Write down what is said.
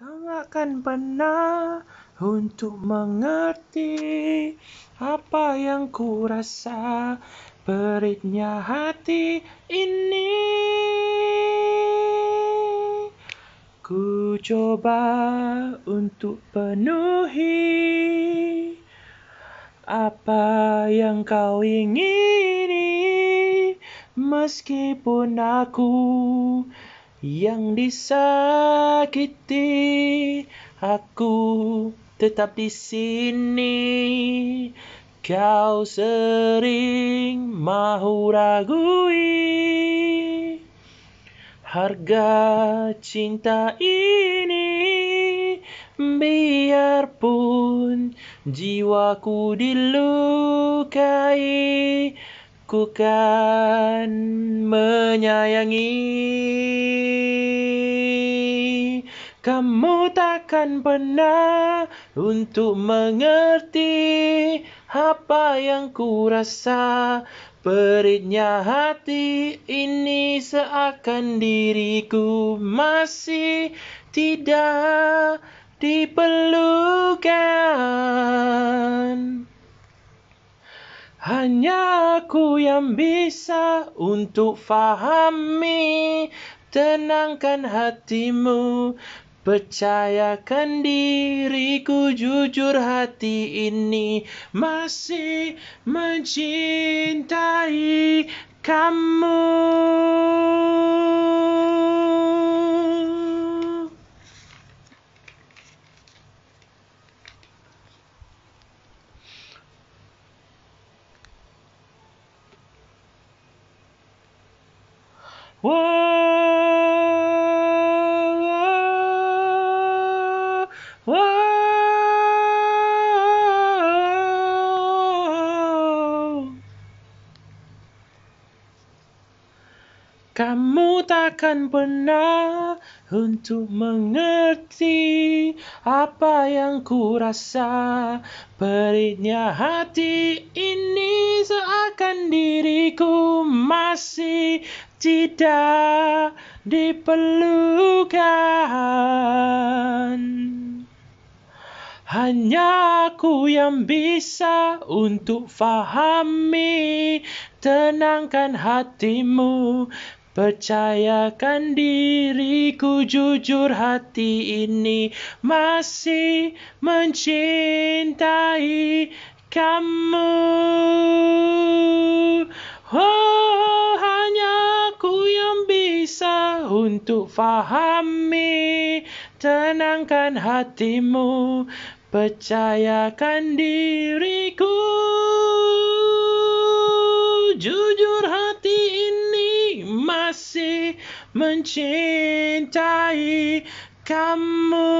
Kau akan pernah untuk mengerti apa yang ku rasa beritnya hati ini. Ku coba untuk penuhi apa yang kau ingini meskipun aku yang disakiti aku tetap di sini Kau sering mahu ragui Harga cinta ini Biarpun jiwaku dilukai Ku kan menyayangi kamu takkan pernah untuk mengerti apa yang ku rasa Peritnya hati ini seakan diriku masih tidak diperlukan Hanya aku yang bisa untuk fahami Tenangkan hatimu, Percayakan diriku jujur hati ini masih mencintai kamu. Whoa! Kamu takkan pernah untuk mengerti apa yang ku rasa Peritnya hati ini seakan diriku masih tidak diperlukan hanya aku yang bisa untuk fahami Tenangkan hatimu Percayakan diriku jujur hati ini Masih mencintai kamu Oh, hanya aku yang bisa untuk fahami Tenangkan hatimu Percayakan diriku Jujur hati ini masih mencintai kamu